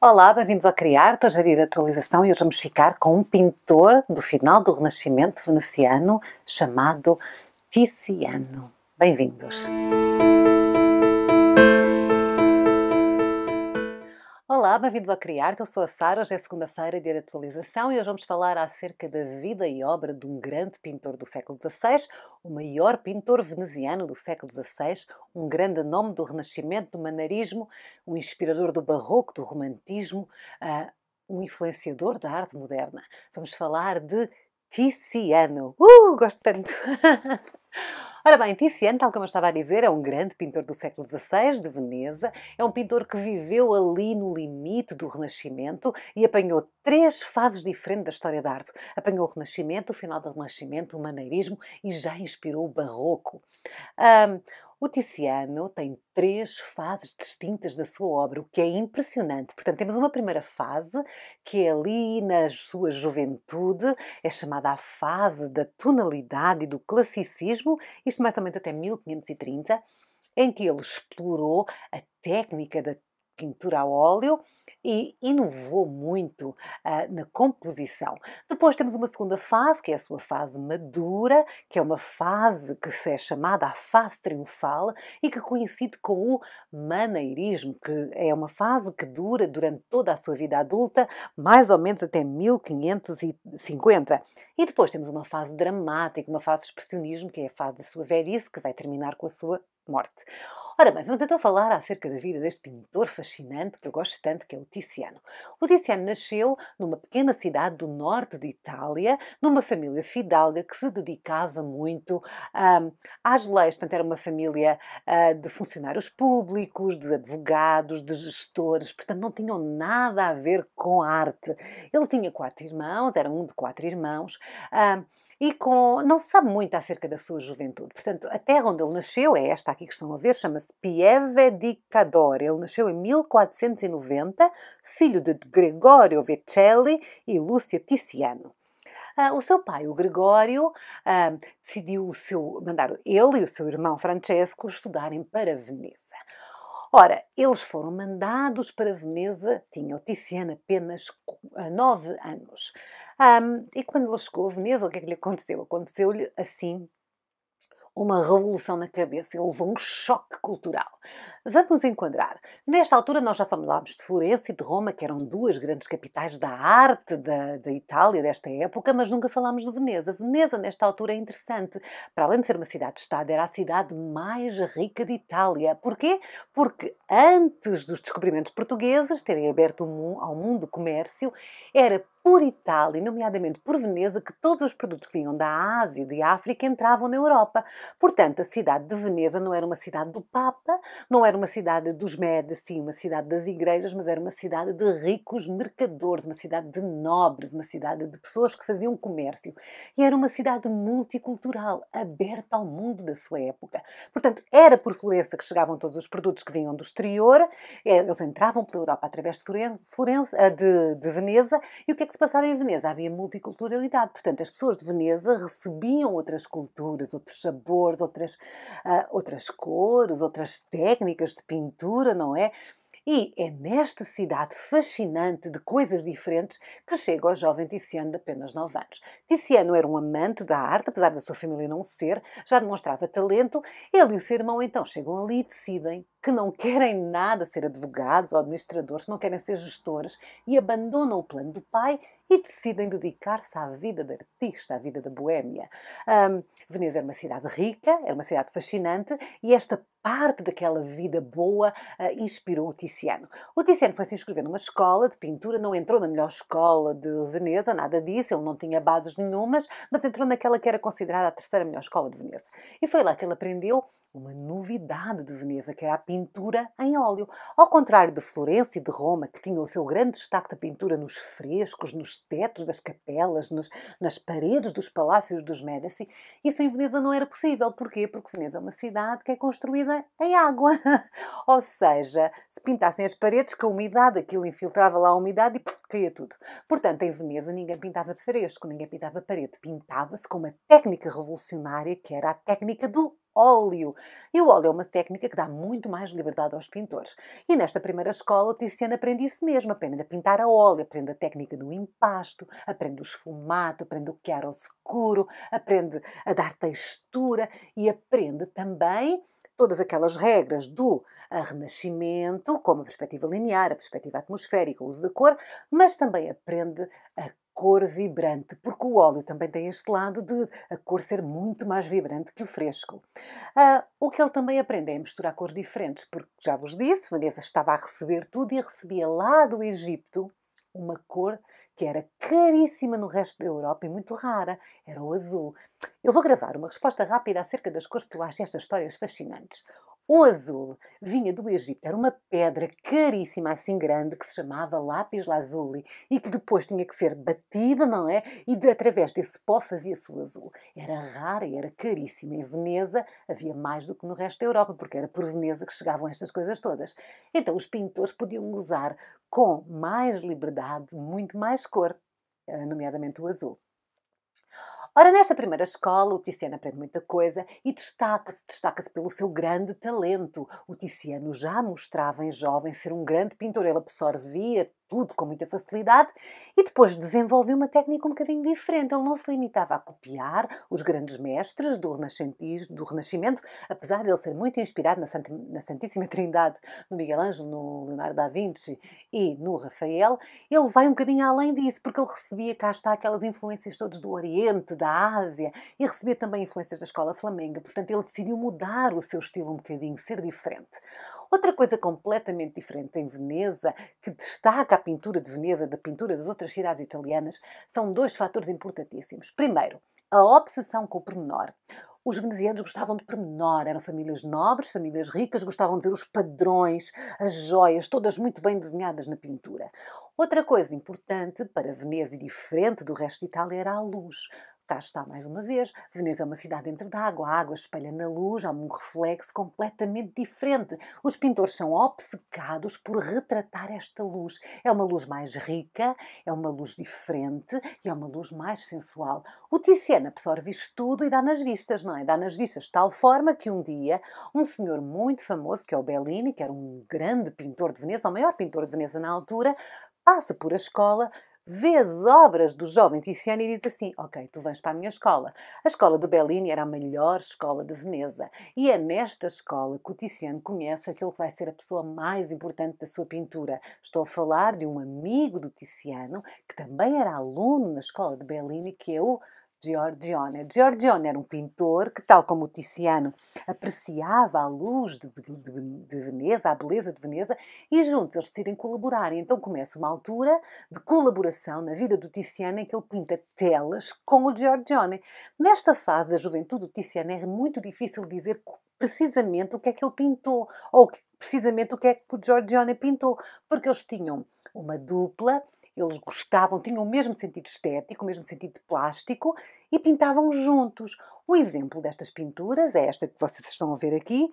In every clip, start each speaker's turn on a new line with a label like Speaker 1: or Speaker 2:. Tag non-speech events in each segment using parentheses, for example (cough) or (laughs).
Speaker 1: Olá, bem-vindos ao Criar, a gerir a atualização e hoje vamos ficar com um pintor do final do Renascimento veneciano chamado Tiziano. Bem-vindos! Olá, bem-vindos ao criar Eu sou a Sara. Hoje é segunda-feira, dia de atualização, e hoje vamos falar acerca da vida e obra de um grande pintor do século XVI, o maior pintor veneziano do século XVI, um grande nome do Renascimento, do Manarismo, um inspirador do Barroco, do Romantismo, uh, um influenciador da arte moderna. Vamos falar de Tiziano. Uh, gosto tanto! (laughs) Ora bem, Tiziano, tal como eu estava a dizer, é um grande pintor do século XVI, de Veneza. É um pintor que viveu ali no limite do Renascimento e apanhou três fases diferentes da história da arte. Apanhou o Renascimento, o final do Renascimento, o Maneirismo e já inspirou o Barroco. Um, o Tiziano tem três fases distintas da sua obra, o que é impressionante. Portanto, temos uma primeira fase, que é ali na sua juventude, é chamada a fase da tonalidade e do classicismo, isto mais ou menos até 1530, em que ele explorou a técnica da pintura a óleo e inovou muito ah, na composição. Depois temos uma segunda fase, que é a sua fase madura, que é uma fase que se é chamada a fase triunfal e que coincide com o maneirismo, que é uma fase que dura durante toda a sua vida adulta, mais ou menos até 1550. E depois temos uma fase dramática, uma fase de expressionismo, que é a fase da sua velhice, que vai terminar com a sua morte. Ora bem, vamos então falar acerca da vida deste pintor fascinante que eu gosto tanto, que é o Tiziano. O Tiziano nasceu numa pequena cidade do norte de Itália, numa família fidalga que se dedicava muito um, às leis. Portanto, era uma família uh, de funcionários públicos, de advogados, de gestores, portanto, não tinham nada a ver com arte. Ele tinha quatro irmãos, era um de quatro irmãos. Um, e com. não se sabe muito acerca da sua juventude. Portanto, a terra onde ele nasceu é esta aqui que estão a ver, chama-se Pieve di Cadore. Ele nasceu em 1490, filho de Gregorio Vecelli e Lúcia Tiziano. Uh, o seu pai, o Gregório, uh, decidiu seu, mandar ele e o seu irmão Francesco estudarem para Veneza. Ora, eles foram mandados para Veneza, tinham Tiziano apenas ah, nove anos. Um, e quando ele chegou a Veneza, o que é que lhe aconteceu? Aconteceu-lhe assim uma revolução na cabeça, ele levou um choque cultural. Vamos enquadrar. Nesta altura, nós já falámos de Florença e de Roma, que eram duas grandes capitais da arte da, da Itália desta época, mas nunca falámos de Veneza. Veneza, nesta altura, é interessante. Para além de ser uma cidade-estado, era a cidade mais rica de Itália. Porquê? Porque antes dos descobrimentos portugueses terem aberto ao mundo o comércio, era por Itália, nomeadamente por Veneza, que todos os produtos que vinham da Ásia e de África entravam na Europa. Portanto, a cidade de Veneza não era uma cidade do Papa, não era uma cidade dos Médici, uma cidade das igrejas, mas era uma cidade de ricos mercadores, uma cidade de nobres, uma cidade de pessoas que faziam comércio. E era uma cidade multicultural, aberta ao mundo da sua época. Portanto, era por Florença que chegavam todos os produtos que vinham do exterior, é, eles entravam pela Europa através de, Florença, eh, de, de Veneza, e o que é que se se passava em Veneza havia multiculturalidade, portanto as pessoas de Veneza recebiam outras culturas, outros sabores, outras, uh, outras cores, outras técnicas de pintura, não é? E é nesta cidade fascinante de coisas diferentes que chega o jovem Tiziano de apenas 9 anos. Tiziano era um amante da arte, apesar da sua família não ser, já demonstrava talento. Ele e o seu irmão então chegam ali e decidem que não querem nada ser advogados ou administradores, não querem ser gestores e abandonam o plano do pai e decidem dedicar-se à vida de artista, à vida da boêmia. Um, Veneza era é uma cidade rica, era é uma cidade fascinante e esta parte daquela vida boa uh, inspirou o Tiziano. O Tiziano foi se inscrever numa escola de pintura, não entrou na melhor escola de Veneza, nada disso, ele não tinha bases nenhumas, mas entrou naquela que era considerada a terceira melhor escola de Veneza. E foi lá que ele aprendeu uma novidade de Veneza, que era a pintura em óleo. Ao contrário de Florença e de Roma, que tinham o seu grande destaque da pintura nos frescos, nos nos tetos das capelas, nos, nas paredes dos palácios dos Medici. Isso em Veneza não era possível. Porquê? Porque Veneza é uma cidade que é construída em água. (laughs) Ou seja, se pintassem as paredes com umidade, aquilo infiltrava lá a umidade e caía tudo. Portanto, em Veneza ninguém pintava fresco, ninguém pintava parede. Pintava-se com uma técnica revolucionária que era a técnica do óleo. E o óleo é uma técnica que dá muito mais liberdade aos pintores. E nesta primeira escola, o Tiziano aprende isso mesmo, aprende a pintar a óleo, aprende a técnica do impasto, aprende o esfumato, aprende o chiaro escuro, aprende a dar textura e aprende também todas aquelas regras do renascimento, como a perspectiva linear, a perspectiva atmosférica, o uso da cor, mas também aprende a cor vibrante, porque o óleo também tem este lado de a cor ser muito mais vibrante que o fresco. Ah, o que ele também aprende é misturar cores diferentes, porque já vos disse, Vanessa estava a receber tudo e recebia lá do Egito uma cor que era caríssima no resto da Europa e muito rara, era o azul. Eu vou gravar uma resposta rápida acerca das cores, porque eu acho estas histórias fascinantes. O azul vinha do Egito, era uma pedra caríssima, assim grande, que se chamava lápis lazuli e que depois tinha que ser batida, não é? E de, através desse pó fazia-se o azul. Era rara e era caríssima. Em Veneza havia mais do que no resto da Europa, porque era por Veneza que chegavam estas coisas todas. Então os pintores podiam usar com mais liberdade muito mais cor, eh, nomeadamente o azul. Ora, nesta primeira escola, o Tiziano aprende muita coisa e destaca-se, destaca-se pelo seu grande talento. O Tiziano já mostrava em jovem ser um grande pintor, ele absorvia tudo com muita facilidade e depois desenvolveu uma técnica um bocadinho diferente. Ele não se limitava a copiar os grandes mestres do, do Renascimento, apesar de ele ser muito inspirado na, na Santíssima Trindade, no Miguel Ângelo, no Leonardo da Vinci e no Rafael, ele vai um bocadinho além disso, porque ele recebia, cá está, aquelas influências todas do Oriente, da Ásia e recebia também influências da escola flamenga, portanto ele decidiu mudar o seu estilo um bocadinho, ser diferente. Outra coisa completamente diferente em Veneza, que destaca a pintura de Veneza da pintura das outras cidades italianas, são dois fatores importantíssimos. Primeiro, a obsessão com o pormenor. Os venezianos gostavam de pormenor, eram famílias nobres, famílias ricas, gostavam de ver os padrões, as joias, todas muito bem desenhadas na pintura. Outra coisa importante para Veneza e diferente do resto de Itália era a luz. Cá está mais uma vez. Veneza é uma cidade entre d'água, a água espalha na luz, há um reflexo completamente diferente. Os pintores são obcecados por retratar esta luz. É uma luz mais rica, é uma luz diferente e é uma luz mais sensual. O Tiziano absorve isto tudo e dá nas vistas, não é? Dá nas vistas de tal forma que um dia um senhor muito famoso, que é o Bellini, que era um grande pintor de Veneza, o maior pintor de Veneza na altura, passa por a escola vê as obras do jovem Tiziano e diz assim: Ok, tu vens para a minha escola. A escola do Bellini era a melhor escola de Veneza. E é nesta escola que o Tiziano conhece aquele que vai ser a pessoa mais importante da sua pintura. Estou a falar de um amigo do Tiziano, que também era aluno na escola de Bellini, que é o Giorgione. Giorgione era um pintor que, tal como o Tiziano, apreciava a luz de, de, de, Veneza, a beleza de Veneza, e juntos eles decidem colaborar. E então começa uma altura de colaboração na vida do Tiziano em que ele pinta telas com o Giorgione. Nesta fase da juventude do Tiziano é muito difícil dizer precisamente o que é que ele pintou ou precisamente o que é que o Giorgione pintou, porque eles tinham uma dupla eles gostavam, tinham o mesmo sentido estético, o mesmo sentido de plástico e pintavam juntos. Um exemplo destas pinturas é esta que vocês estão a ver aqui,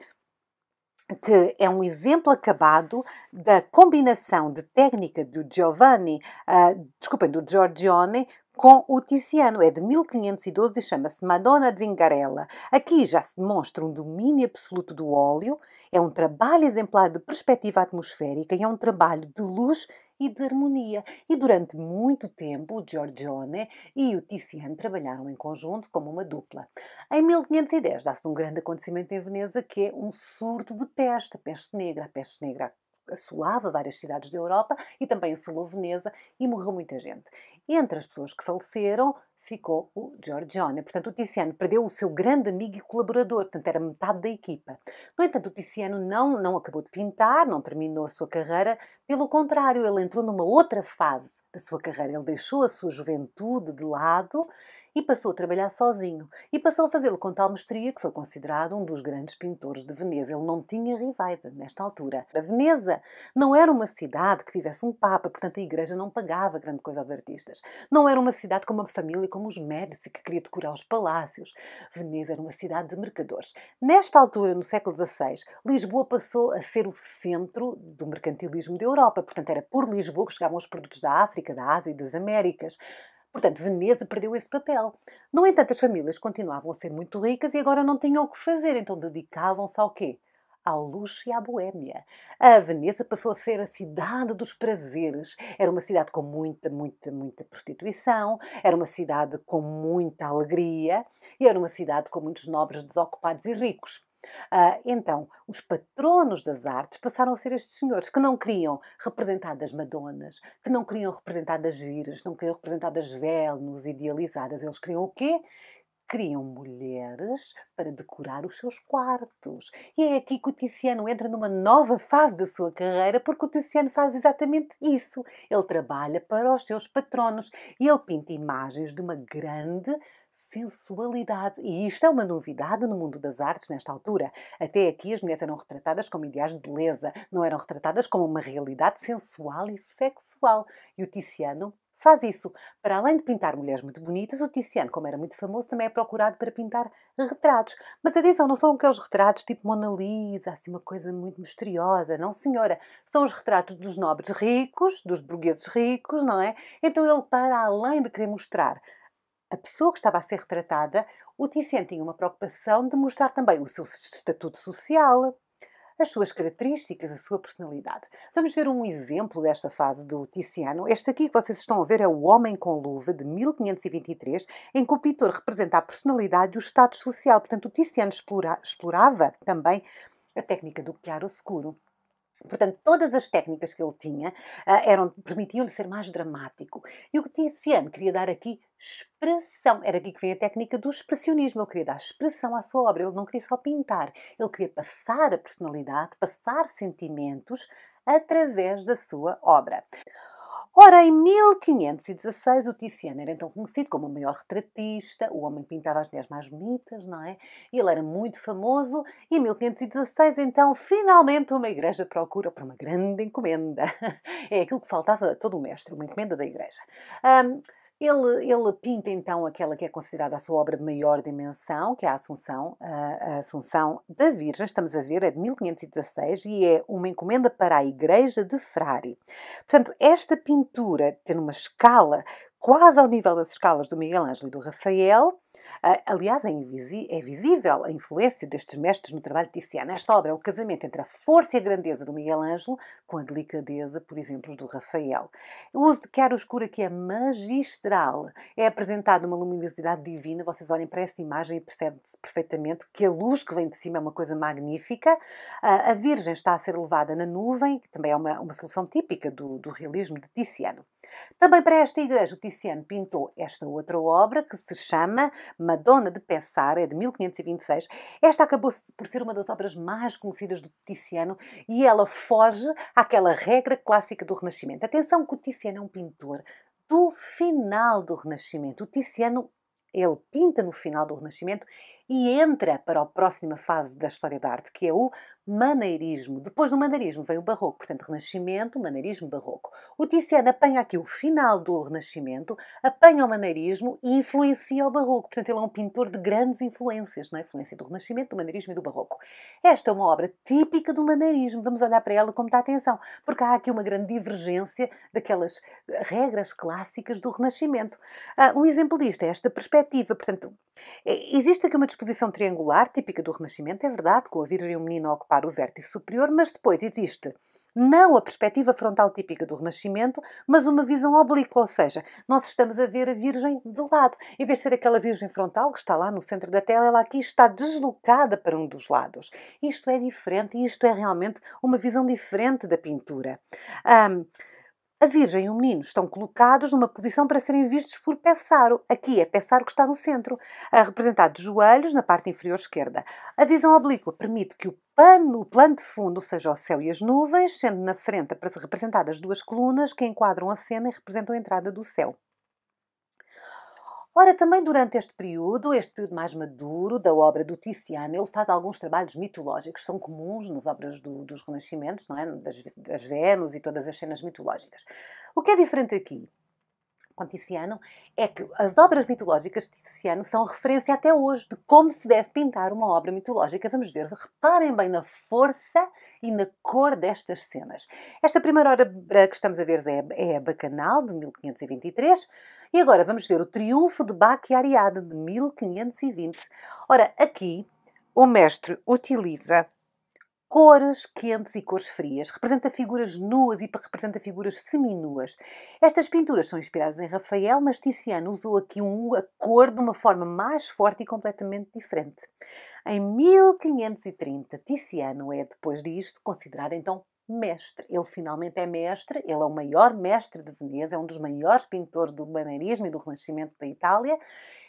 Speaker 1: que é um exemplo acabado da combinação de técnica do Giovanni, uh, desculpem, do Giorgione com o Tiziano. É de 1512 e chama-se Madonna Zingarella. Aqui já se demonstra um domínio absoluto do óleo, é um trabalho exemplar de perspectiva atmosférica e é um trabalho de luz e de harmonia. E durante muito tempo, o Giorgione e o Tiziano trabalharam em conjunto como uma dupla. Em 1510 dá-se um grande acontecimento em Veneza que é um surto de peste, a peste negra, a peste negra assolava várias cidades da Europa e também assolou Veneza e morreu muita gente. Entre as pessoas que faleceram ficou o Giorgione. Portanto, o Tiziano perdeu o seu grande amigo e colaborador, portanto, era metade da equipa. No entanto, o Tiziano não, não acabou de pintar, não terminou a sua carreira, pelo contrário, ele entrou numa outra fase da sua carreira. Ele deixou a sua juventude de lado e passou a trabalhar sozinho. E passou a fazê-lo com tal mestria que foi considerado um dos grandes pintores de Veneza. Ele não tinha rivais nesta altura. A Veneza não era uma cidade que tivesse um Papa, portanto a Igreja não pagava grande coisa aos artistas. Não era uma cidade com uma família como os Médici, que queria decorar os palácios. Veneza era uma cidade de mercadores. Nesta altura, no século XVI, Lisboa passou a ser o centro do mercantilismo da Europa. Portanto, era por Lisboa que chegavam os produtos da África, da Ásia e das Américas. Portanto, Veneza perdeu esse papel. No entanto, as famílias continuavam a ser muito ricas e agora não tinham o que fazer, então dedicavam-se ao quê? ao luxo e à boêmia. A Veneza passou a ser a cidade dos prazeres. Era uma cidade com muita, muita, muita prostituição, era uma cidade com muita alegria e era uma cidade com muitos nobres desocupados e ricos. Ah, então, os patronos das artes passaram a ser estes senhores que não queriam representar das Madonas, que não queriam representar representadas Vires, não queriam representar das Velnos idealizadas. Eles queriam o quê? Criam mulheres para decorar os seus quartos. E é aqui que o Tiziano entra numa nova fase da sua carreira, porque o Tiziano faz exatamente isso. Ele trabalha para os seus patronos e ele pinta imagens de uma grande sensualidade. E isto é uma novidade no mundo das artes nesta altura. Até aqui as mulheres eram retratadas como ideais de beleza, não eram retratadas como uma realidade sensual e sexual. E o Tiziano faz isso. Para além de pintar mulheres muito bonitas, o Tiziano, como era muito famoso, também é procurado para pintar retratos. Mas atenção, não são aqueles retratos tipo Mona Lisa, assim uma coisa muito misteriosa, não senhora. São os retratos dos nobres ricos, dos burgueses ricos, não é? Então ele, para além de querer mostrar a pessoa que estava a ser retratada, o Ticiano tinha uma preocupação de mostrar também o seu estatuto social, as suas características, a sua personalidade. Vamos ver um exemplo desta fase do Tiziano. Este aqui que vocês estão a ver é O Homem com Luva, de 1523, em que o pintor representa a personalidade e o status social. Portanto, o Tiziano explora, explorava também a técnica do claro-escuro. Portanto, todas as técnicas que ele tinha ah, eram permitiam-lhe ser mais dramático. E o que Tiziano queria dar aqui expressão. Era aqui que vem a técnica do expressionismo. Ele queria dar expressão à sua obra. Ele não queria só pintar. Ele queria passar a personalidade, passar sentimentos através da sua obra. Ora, em 1516, o Tiziano era então conhecido como o maior retratista, o homem que pintava as mulheres mais bonitas, não é? Ele era muito famoso e em 1516, então, finalmente uma igreja procura por uma grande encomenda. (laughs) É aquilo que faltava a todo o mestre, uma encomenda da igreja. Um, ele, ele pinta então aquela que é considerada a sua obra de maior dimensão, que é a Assunção, a, Assunção da Virgem, estamos a ver, é de 1516 e é uma encomenda para a Igreja de Frari. Portanto, esta pintura tem uma escala quase ao nível das escalas do Miguel Ângelo e do Rafael, ah, aliás, é, é visível a influência destes mestres no trabalho de Tiziano. Esta obra é o casamento entre a força e a grandeza do Miguel Ângelo com a delicadeza, por exemplo, do Rafael. O uso de chiaro escuro aqui é magistral. É apresentado uma luminosidade divina. Vocês olhem para essa imagem e percebem-se perfeitamente que a luz que vem de cima é uma coisa magnífica. Ah, a Virgem está a ser levada na nuvem, que também é uma, uma solução típica do, do realismo de Tiziano. Também para esta igreja, o Tiziano pintou esta outra obra que se chama Madonna de Pescara, é de 1526. Esta acabou por ser uma das obras mais conhecidas do Tiziano e ela foge àquela regra clássica do Renascimento. Atenção que o Tiziano é um pintor do final do Renascimento. O Tiziano ele pinta no final do Renascimento e entra para a próxima fase da história da arte, que é o maneirismo. Depois do maneirismo vem o barroco, portanto, renascimento, maneirismo, barroco. O Tiziano apanha aqui o final do renascimento, apanha o maneirismo e influencia o barroco. Portanto, ele é um pintor de grandes influências, não é? Influência do renascimento, do maneirismo e do barroco. Esta é uma obra típica do maneirismo. Vamos olhar para ela com muita atenção, porque há aqui uma grande divergência daquelas regras clássicas do renascimento. Ah, um exemplo disto é esta perspectiva, portanto, Existe aqui uma disposição triangular, típica do Renascimento, é verdade, com a Virgem e o menino a ocupar o vértice superior, mas depois existe não a perspectiva frontal típica do Renascimento, mas uma visão oblíqua, ou seja, nós estamos a ver a Virgem de lado. Em vez de ser aquela Virgem frontal que está lá no centro da tela, ela aqui está deslocada para um dos lados. Isto é diferente e isto é realmente uma visão diferente da pintura. Um, a Virgem e o menino estão colocados numa posição para serem vistos por Pessaro. Aqui é Pessaro que está no centro, representado de joelhos na parte inferior esquerda. A visão oblíqua permite que o pano, o plano de fundo, seja o céu e as nuvens, sendo na frente representadas duas colunas que enquadram a cena e representam a entrada do céu. Ora, também durante este período, este período mais maduro da obra do Tiziano, ele faz alguns trabalhos mitológicos, são comuns nas obras do, dos Renascimentos, não é? das, das Vênus e todas as cenas mitológicas. O que é diferente aqui? com Tiziano é que as obras mitológicas de Tiziano são referência até hoje de como se deve pintar uma obra mitológica. Vamos ver, reparem bem na força e na cor destas cenas. Esta primeira obra que estamos a ver é, é Bacanal, de 1523. E agora vamos ver o Triunfo de Baco e Ariadne, de 1520. Ora, aqui o mestre utiliza cores quentes e cores frias, representa figuras nuas e representa figuras seminuas. Estas pinturas são inspiradas em Rafael, mas Tiziano usou aqui um, a cor de uma forma mais forte e completamente diferente. Em 1530, Tiziano é, depois disto, considerado então mestre. Ele finalmente é mestre, ele é o maior mestre de Veneza, é um dos maiores pintores do maneirismo e do renascimento da Itália.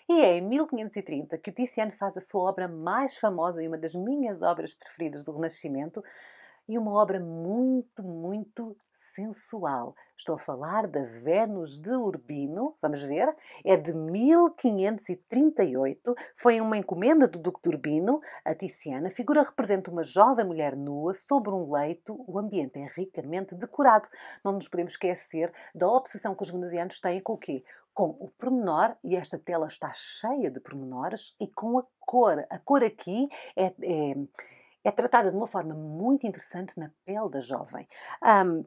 Speaker 1: E é em 1530 que o Tiziano faz a sua obra mais famosa e uma das minhas obras preferidas do Renascimento, e uma obra muito, muito sensual. Estou a falar da Vênus de Urbino, vamos ver, é de 1538, foi uma encomenda do Duque de Urbino a Tiziana. A figura representa uma jovem mulher nua sobre um leito, o ambiente é ricamente decorado. Não nos podemos esquecer da obsessão que os venezianos têm com o quê? com o pormenor, e esta tela está cheia de pormenores, e com a cor. A cor aqui é, é, é tratada de uma forma muito interessante na pele da jovem. Um,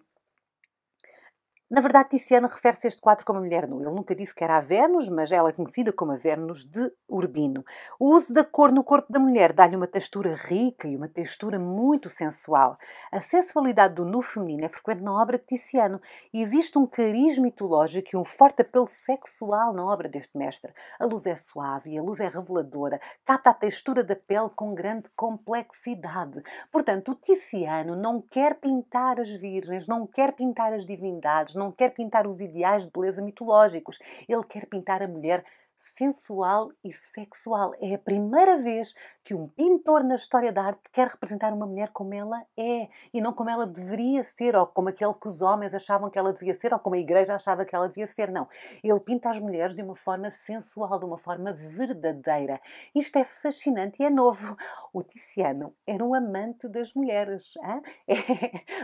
Speaker 1: na verdade, Tiziano refere-se a este quadro como a mulher nua. Ele nunca disse que era a Vênus, mas ela é conhecida como a Vênus de Urbino. O uso da cor no corpo da mulher dá-lhe uma textura rica e uma textura muito sensual. A sensualidade do nu feminino é frequente na obra de Tiziano e existe um carisma mitológico e um forte apelo sexual na obra deste mestre. A luz é suave a luz é reveladora, capta a textura da pele com grande complexidade. Portanto, o Tiziano não quer pintar as virgens, não quer pintar as divindades, não quer pintar os ideais de beleza mitológicos. Ele quer pintar a mulher sensual e sexual. É a primeira vez que um pintor na história da arte quer representar uma mulher como ela é e não como ela deveria ser, ou como aquele que os homens achavam que ela devia ser, ou como a igreja achava que ela devia ser. Não. Ele pinta as mulheres de uma forma sensual, de uma forma verdadeira. Isto é fascinante e é novo. O Tiziano era um amante das mulheres. (laughs) É,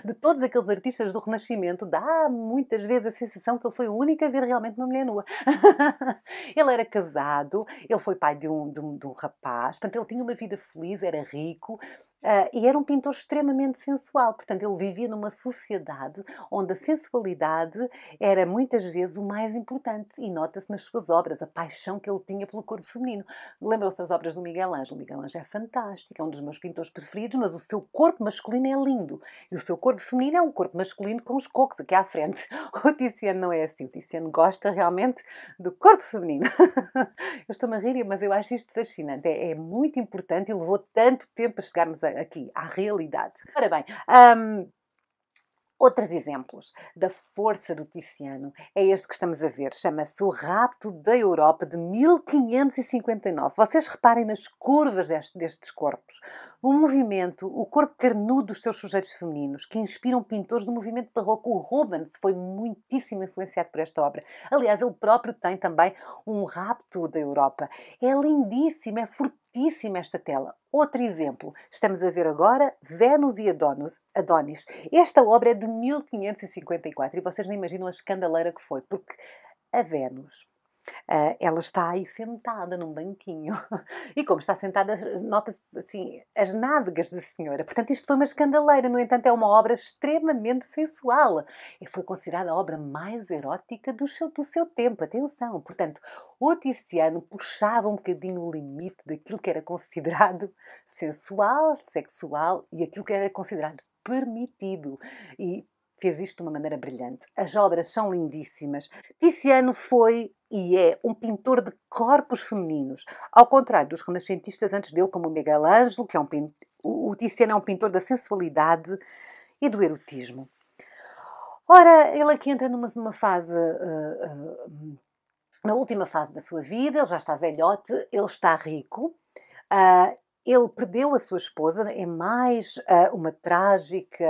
Speaker 1: de todos aqueles artistas do Renascimento, dá muitas vezes a sensação que ele foi o único a ver realmente uma mulher nua. (laughs) ele era casado, ele foi pai de um, de um, de um rapaz, portanto, ele tinha uma vida feliz, era rico, Uh, e era um pintor extremamente sensual, portanto, ele vivia numa sociedade onde a sensualidade era muitas vezes o mais importante e nota-se nas suas obras a paixão que ele tinha pelo corpo feminino. Lembram-se das obras do Miguel Ângelo? O Miguel Ângelo é fantástico, é um dos meus pintores preferidos, mas o seu corpo masculino é lindo e o seu corpo feminino é um corpo masculino com os cocos aqui à frente. (laughs) O Tiziano não é assim, o Tiziano gosta realmente do corpo feminino. (laughs) eu estou-me a rir, mas eu acho isto fascinante, é, é muito importante e levou tanto tempo a chegarmos a aqui à realidade. Ora bem, um, Outros exemplos da força do Tiziano é este que estamos a ver, chama-se O Rapto da Europa de 1559. Vocês reparem nas curvas destes corpos, o movimento, o corpo carnudo dos seus sujeitos femininos, que inspiram pintores do movimento barroco. O Rubens foi muitíssimo influenciado por esta obra. Aliás, ele próprio tem também um Rapto da Europa. É lindíssimo, é fortíssimo fortíssima esta tela. Outro exemplo, estamos a ver agora Vênus e Adonis. Adonis. Esta obra é de 1554 e vocês não imaginam a escandaleira que foi, porque a Vênus Uh, ela está aí sentada num banquinho. (laughs) E como está sentada, eh, nota-se assim as nádegas da senhora. Portanto, isto foi uma escandaleira. No entanto, é uma obra extremamente sensual. E foi considerada a obra mais erótica do seu, do seu tempo. Atenção! Portanto, o Tiziano puxava um bocadinho o limite daquilo que era considerado sensual, sexual e aquilo que era considerado permitido. E fez isto de uma maneira brilhante. As obras são lindíssimas. Tiziano foi e é um pintor de corpos femininos, ao contrário dos renascentistas antes dele, como o Miguel Ângelo, que é um o Tiziano é um pintor da sensualidade e do erotismo. Ora, ele aqui entra numa, numa fase uh, uh, na última fase da sua vida, ele já está velhote, ele está rico, uh, ele perdeu a sua esposa, é mais uh, uma trágica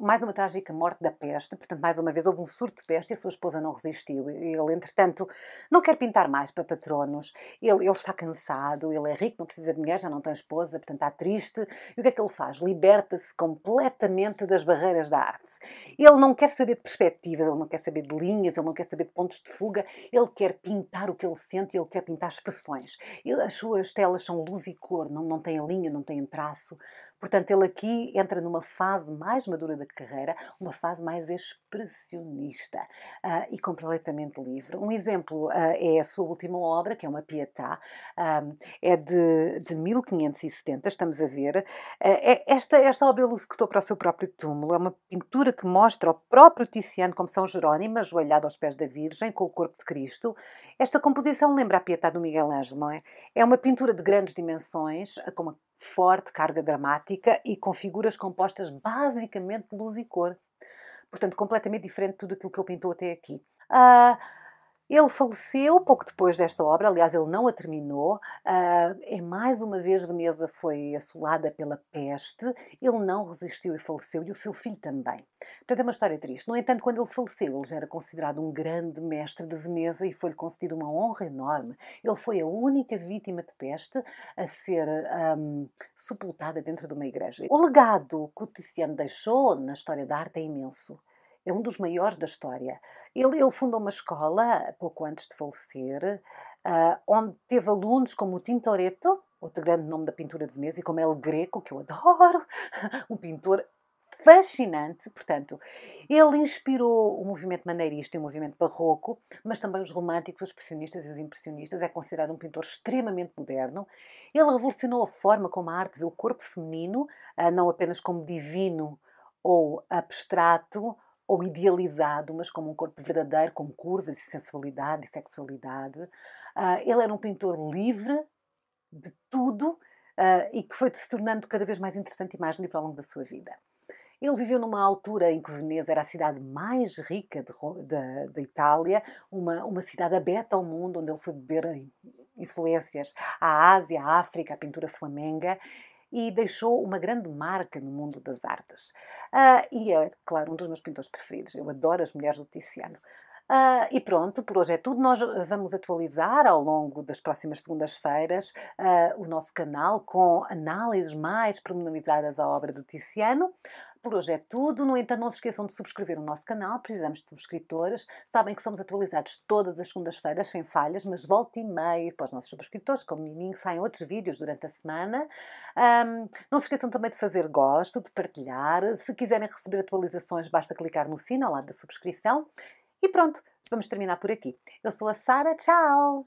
Speaker 1: mais uma trágica morte da peste, portanto, mais uma vez houve um surto de peste e a sua esposa não resistiu. Ele, entretanto, não quer pintar mais para patronos, ele, ele está cansado, ele é rico, não precisa de dinheiro, já não tem esposa, portanto, está triste. E o que é que ele faz? Liberta-se completamente das barreiras da arte. Ele não quer saber de perspectivas, ele não quer saber de linhas, ele não quer saber de pontos de fuga, ele quer pintar o que ele sente, ele quer pintar expressões. Ele, as suas telas são luz e cor, não, não têm linha, não têm traço, Portanto, ele aqui entra numa fase mais madura da carreira, uma fase mais expressionista uh, e completamente livre. Um exemplo uh, é a sua última obra, que é uma Pietà, ah, é de, de 1570, estamos a ver. Uh, é esta, esta obra ele executou para o seu próprio túmulo, é uma pintura que mostra o próprio Tiziano como São Jerónimo, ajoelhado aos pés da Virgem, com o corpo de Cristo. Esta composição lembra a Pietà do Miguel Ângelo, não é? É uma pintura de grandes dimensões, com uma forte carga dramática e com figuras compostas basicamente de luz e cor. Portanto, completamente diferente de tudo aquilo que ele pintou até aqui. Uh, ele faleceu pouco depois desta obra, aliás, ele não a terminou. Uh, ah, e é mais uma vez, Veneza foi assolada pela peste. Ele não resistiu e faleceu, e o seu filho também. Portanto, é uma história triste. No entanto, quando ele faleceu, ele já era considerado um grande mestre de Veneza e foi-lhe concedido uma honra enorme. Ele foi a única vítima de peste a ser um, sepultada dentro de uma igreja. O legado que o Tiziano deixou na história da arte é imenso é um dos maiores da história. Ele, ele fundou uma escola, pouco antes de falecer, uh, onde teve alunos como o Tintoretto, outro grande nome da pintura de Veneza, e como El Greco, que eu adoro, (laughs) um pintor fascinante. Portanto, ele inspirou o movimento maneirista e o movimento barroco, mas também os românticos, os expressionistas e os impressionistas. É considerado um pintor extremamente moderno. Ele revolucionou a forma como a arte vê o corpo feminino, ah, não apenas como divino ou abstrato ou idealizado, mas como um corpo verdadeiro, com curvas e sensualidade e sexualidade. Uh, ele era um pintor livre de tudo uh, e que foi se tornando cada vez mais interessante e mais livre ao longo da sua vida. Ele viveu numa altura em que Veneza era a cidade mais rica da Itália, uma, uma cidade aberta ao mundo, onde ele foi beber influências à Ásia, à África, à pintura flamenga, e deixou uma grande marca no mundo das artes. Uh, e é, claro, um dos meus pintores preferidos. Eu adoro as mulheres do Tiziano. Uh, e pronto, por hoje é tudo. Nós vamos atualizar ao longo das próximas segundas-feiras uh, o nosso canal com análises mais pormenorizadas à obra do Tiziano. Por hoje é tudo, no entanto, não se esqueçam de subscrever o nosso canal, precisamos de subscritores. Sabem que somos atualizados todas as segundas-feiras, sem falhas, mas volta e meia para os nossos subscritores, como mim, saem outros vídeos durante a semana. Um, não se esqueçam também de fazer gosto, de partilhar. Se quiserem receber atualizações, basta clicar no sino ao lado da subscrição. E pronto, vamos terminar por aqui. Eu sou a Sara, tchau!